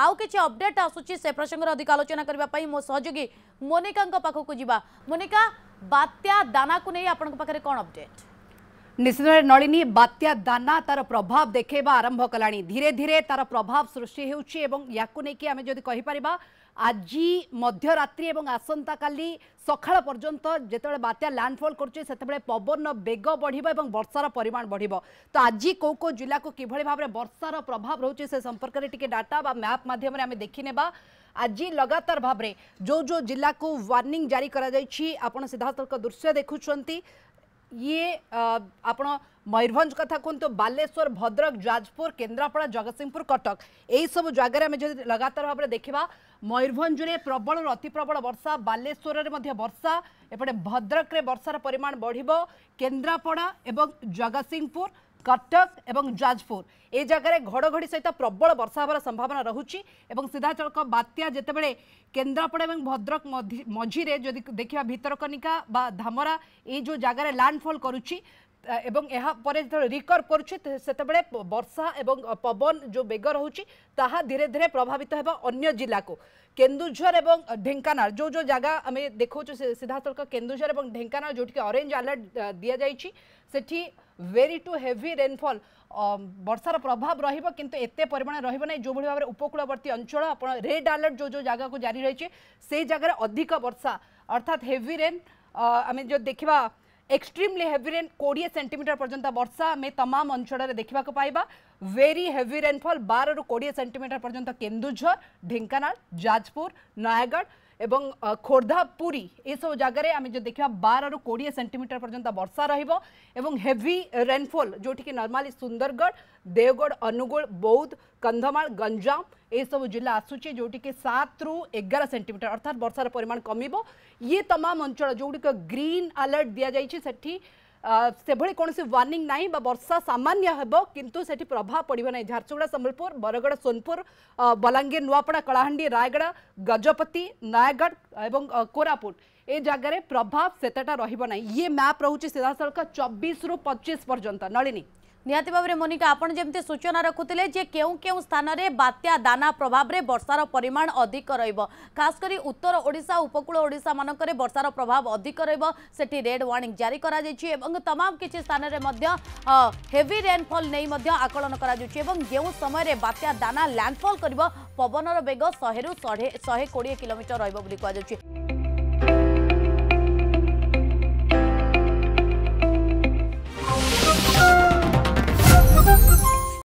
आउ किसी अपडेट आसूची से प्रसंगर अधिक आलोचना करने मो सहयोगी मोनिका पाखक जावा मोनिका बात्या दाना को नहीं आपण पाखे निश्चित नलिनी बात्या दाना तार प्रभाव देखा आरंभ कला धीरे धीरे तार प्रभाव सृष्टि होकर आज मध्यरात्रि आसंता का सका पर्यंत जो बात्या लैंडफल करते पवन बेग बढ़ बर्षार परिमाण बढ़ तो आज कौ कौ जिला को किभ भाव में बर्षार प्रभाव रोचे से संपर्क में टे डाटा मैप मध्यम देखने आज लगातार भाव जो जो जिला को वार्निंग जारी करा कर दृश्य देखुंट ये आपण ময়ূরভঞ্জ কথা কুহতু বালেশ্বর ভদ্রক যাজপুর কেন্দ্রাপড়া জগৎসিংপুর কটক এইসব জায়গায় আমি যদি লগাতার ভাবে দেখা ময়ূরভঞ্জে প্রবল অতিপ্রবল বর্ষা বালেশ্বরের মধ্যে বর্ষা এপটে ভদ্রকরে বর্ষার পরিমাণ বড় কেন্দ্রাপড়া এবং জগৎসিংপুর কটক এবং যাজপুর এই জায়গায় ঘড়ঘড়ি সহিত প্রবল বর্ষা হবার সম্ভাবনা রয়েছে এবং সিধাচলখ বাত্যা যেতবে কেন্দ্রাপড়া এবং ভদ্রক মঝিরে যদি দেখা ভিতরকনিকা বা ধামরা এই যে জায়গায় ল্যান্ডফল করুছি এবং এরপরে যেত রিকর্ভ করছি সেতবে বর্ষা এবং পবন যে বেগ রয়েছে তাহা ধীরে ধীরে প্রভাবিত হব অন্য জেলাকে কেন্দুঝর এবং ঢেঙ্কানাল যে যে জায়গা আমি দেখছি সিধাসলখ কেন্দুঝর এবং ঢেঙ্কানাল যেটিকি অরেঞ্জ আলার্ট দিয়া যাই সেটি ভেরি টু হেভি রেনফল বর্ষার প্রভাব রহব কিন্তু এতে পরিমাণ রহব না যেভাবে ভাবে উপকূলবর্তী অঞ্চল আপনার রেড আলার্ট যে যে জায়গাকে জারি রয়েছে সেই জায়গায় অধিক বর্ষা অর্থাৎ হেভি রেন আমি যদি দেখা एक्सट्रीमली हेवी रेन कोड़े सेमिटर पर्यटन वर्षा आम तमाम अंचल देखा पाइबा वेरी हेवी रेनफल बार रु कोड़े सेमिटर पर्यटन केन्दूर ढेकाना जाजपुर नयगढ़ एवं खोर्धा पूरी ये सब जगह आम जो देखा बार रु कोड़े सेमिटर पर्यटन वर्षा एवं हेवी रेनफॉल जोटी नर्माली सुंदरगढ़ देवगढ़ अनुगुण बौद्ध कंधमाल गंजाम ये सब जिला आसूचे जोटी के सात रु एगार सेन्टीमिटर अर्थात वर्षार परिमाण कम ये तमाम अंचल जोगुड़ ग्रीन आलर्ट दि जाइए ସେଭଳି କୌଣସି ୱାର୍ଣ୍ଣିଂ ନାହିଁ ବା ବର୍ଷା ସାମାନ୍ୟ ହେବ କିନ୍ତୁ ସେଠି ପ୍ରଭାବ ପଡ଼ିବ ନାହିଁ ଝାରସୁଗୁଡ଼ା ସମ୍ବଲପୁର ବରଗଡ଼ ସୋନପୁର ବଲାଙ୍ଗୀର ନୂଆପଡ଼ା କଳାହାଣ୍ଡି ରାୟଗଡ଼ା ଗଜପତି ନୟାଗଡ଼ ଏବଂ କୋରାପୁଟ ए जगार प्रभाव सेतटा रहा ये मैप रोचे सीधासल चबीस रु पचीस पर्यंत नलिनी ନିହାତି ଭାବରେ ମୋନିକା ଆପଣ ଯେମିତି ସୂଚନା ରଖୁଥିଲେ ଯେ କେଉଁ କେଉଁ ସ୍ଥାନରେ ବାତ୍ୟା ଦାନା ପ୍ରଭାବରେ ବର୍ଷାର ପରିମାଣ ଅଧିକ ରହିବ ଖାସ କରି ଉତ୍ତର ଓଡ଼ିଶା ଉପକୂଳ ଓଡ଼ିଶାମାନଙ୍କରେ ବର୍ଷାର ପ୍ରଭାବ ଅଧିକ ରହିବ ସେଠି ରେଡ୍ ୱାର୍ଣ୍ଣିଂ ଜାରି କରାଯାଇଛି ଏବଂ ତମାମ କିଛି ସ୍ଥାନରେ ମଧ୍ୟ ହେଭି ରେନ୍ଫଲ୍ ନେଇ ମଧ୍ୟ ଆକଳନ କରାଯାଉଛି ଏବଂ ଯେଉଁ ସମୟରେ ବାତ୍ୟା ଦାନା ଲ୍ୟାଣ୍ଡଫଲ୍ କରିବ ପବନର ବେଗ ଶହେରୁ ଶହେ କୋଡ଼ିଏ କିଲୋମିଟର ରହିବ ବୋଲି କୁହାଯାଉଛି